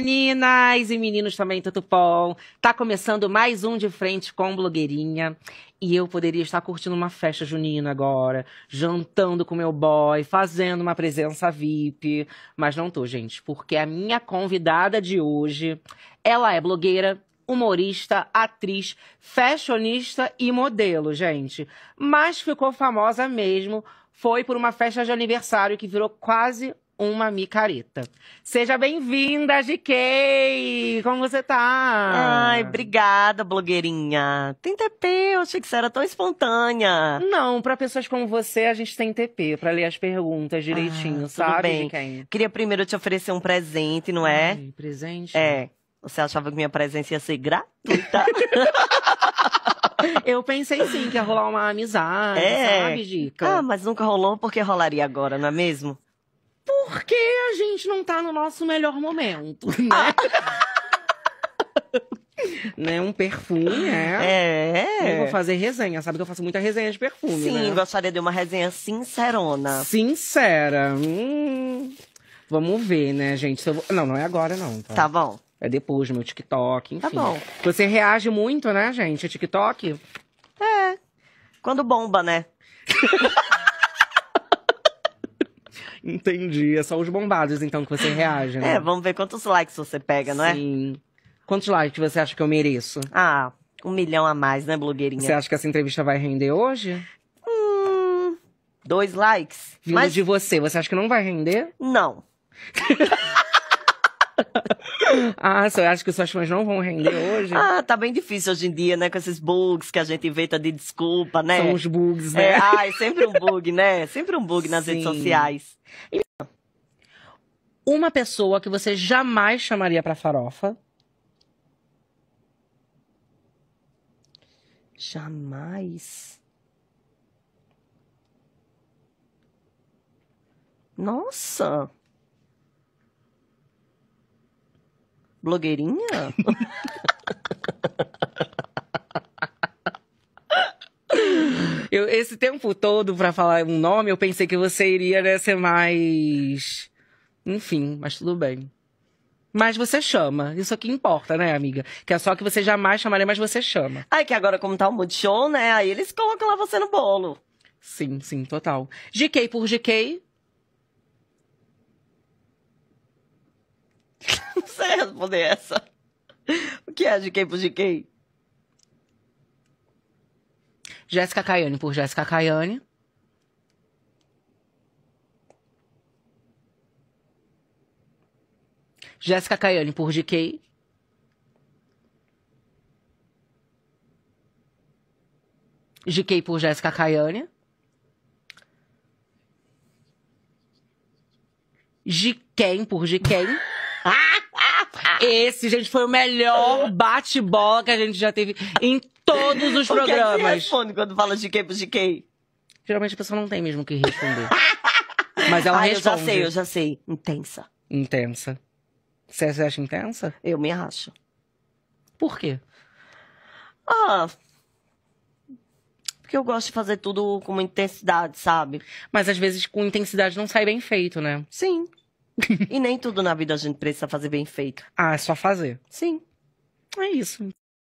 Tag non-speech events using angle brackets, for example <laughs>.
meninas e meninos também, tudo bom? Tá começando mais um De Frente com Blogueirinha. E eu poderia estar curtindo uma festa junina agora, jantando com meu boy, fazendo uma presença VIP. Mas não tô, gente, porque a minha convidada de hoje, ela é blogueira, humorista, atriz, fashionista e modelo, gente. Mas ficou famosa mesmo foi por uma festa de aniversário que virou quase uma micareta. Seja bem-vinda, GK! Como você tá? Ai, obrigada, blogueirinha. Tem TP, eu achei que você era tão espontânea. Não, para pessoas como você, a gente tem TP, para ler as perguntas direitinho, ah, sabe? Bem. Queria primeiro te oferecer um presente, não é? Ai, presente? É. Você achava que minha presença ia ser gratuita? <laughs> Eu pensei sim que ia rolar uma amizade, é. sabe, Dica? Ah, mas nunca rolou porque rolaria agora, não é mesmo? Por que a gente não tá no nosso melhor momento, <laughs> né? né? Um perfume, é. É. Eu vou fazer resenha, sabe que eu faço muita resenha de perfume. Sim, né? gostaria de uma resenha sincerona. Sincera. Hum, vamos ver, né, gente? Vou... Não, não é agora, não. Tá, tá bom. É depois do meu TikTok, tá enfim. Tá bom. Você reage muito, né, gente? A TikTok? É. Quando bomba, né? <laughs> Entendi. É só os bombados, então, que você reage, né? É, vamos ver quantos likes você pega, não é? Sim. Quantos likes você acha que eu mereço? Ah, um milhão a mais, né, blogueirinha? Você acha que essa entrevista vai render hoje? Hum, dois likes. Vindo mas... de você, você acha que não vai render? Não. <laughs> Ah, você acha que suas fãs não vão render hoje? Ah, tá bem difícil hoje em dia, né? Com esses bugs que a gente inventa de desculpa, né? São os bugs, né? É, sempre um bug, né? Sempre um bug nas Sim. redes sociais. Uma pessoa que você jamais chamaria pra farofa. Jamais. Nossa! blogueirinha? <laughs> eu, esse tempo todo para falar um nome, eu pensei que você iria né, ser mais. Enfim, mas tudo bem. Mas você chama. Isso aqui é importa, né, amiga? Que é só que você jamais chamaria, mas você chama. Ai, que agora, como tá o show, né? Aí eles colocam lá você no bolo. Sim, sim, total. GK por GK, <laughs> Não sei responder essa. O que é de quem por de quem? Jéssica Caiane por Jéssica Caiane. Jéssica Caiane por GK. GK por Jéssica Caiane. GK por GK. <laughs> Esse, gente, foi o melhor bate-bola que a gente já teve em todos os programas. <laughs> O que, é responde quando fala de quem de quem? Geralmente a pessoa não tem mesmo o que responder. <laughs> Mas ela ah, responde. eu já sei, eu já sei. Intensa. Intensa. Você se acha intensa? Eu me acho. Por quê? Ah, porque eu gosto de fazer tudo com uma intensidade, sabe? Mas às vezes com intensidade não sai bem feito, né? Sim e nem tudo na vida a gente precisa fazer bem feito. Ah, é só fazer. Sim. É isso.